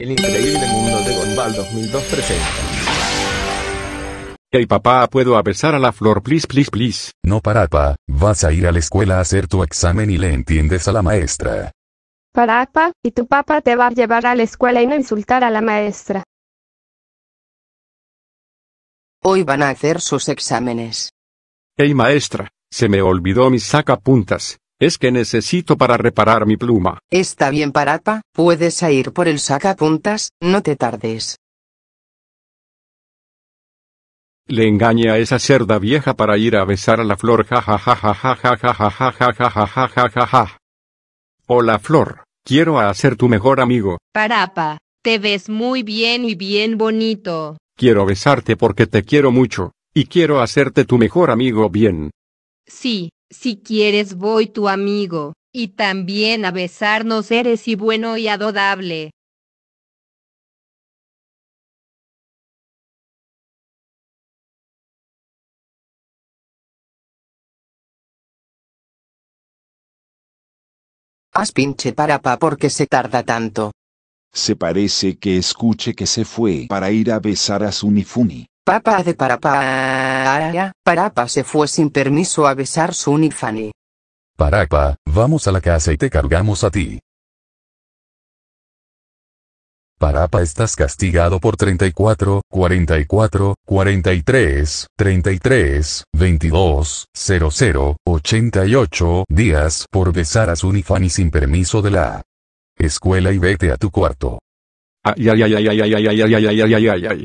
El increíble mundo de Gonzalo 2013 Hey papá, ¿puedo besar a la flor, please, please, please? No para, pa. Vas a ir a la escuela a hacer tu examen y le entiendes a la maestra. Para, papá Y tu papá te va a llevar a la escuela y no insultar a la maestra. Hoy van a hacer sus exámenes. Hey maestra, se me olvidó mi sacapuntas. Es que necesito para reparar mi pluma. Está bien, Parapa, puedes ir por el sacapuntas, no te tardes. Le engañé a esa cerda vieja para ir a besar a la flor. Hola flor, quiero hacer tu mejor amigo. Parapa, te ves muy bien y bien bonito. Quiero besarte porque te quiero mucho, y quiero hacerte tu mejor amigo bien. Sí, si quieres voy tu amigo, y también a besarnos eres y bueno y adorable. Haz pinche para pa porque se tarda tanto. Se parece que escuche que se fue para ir a besar a Sunifuni. Papá de Parapa. Parapa se fue sin permiso a besar su Fanny. Parapa, vamos a la casa y te cargamos a ti. Parapa estás castigado por 34, 44, 43, 33, 22, 00, 88 días por besar a Sunifani sin permiso de la escuela y vete a tu cuarto. Ay ay ay ay ay ay ay ay ay ay ay ay ay.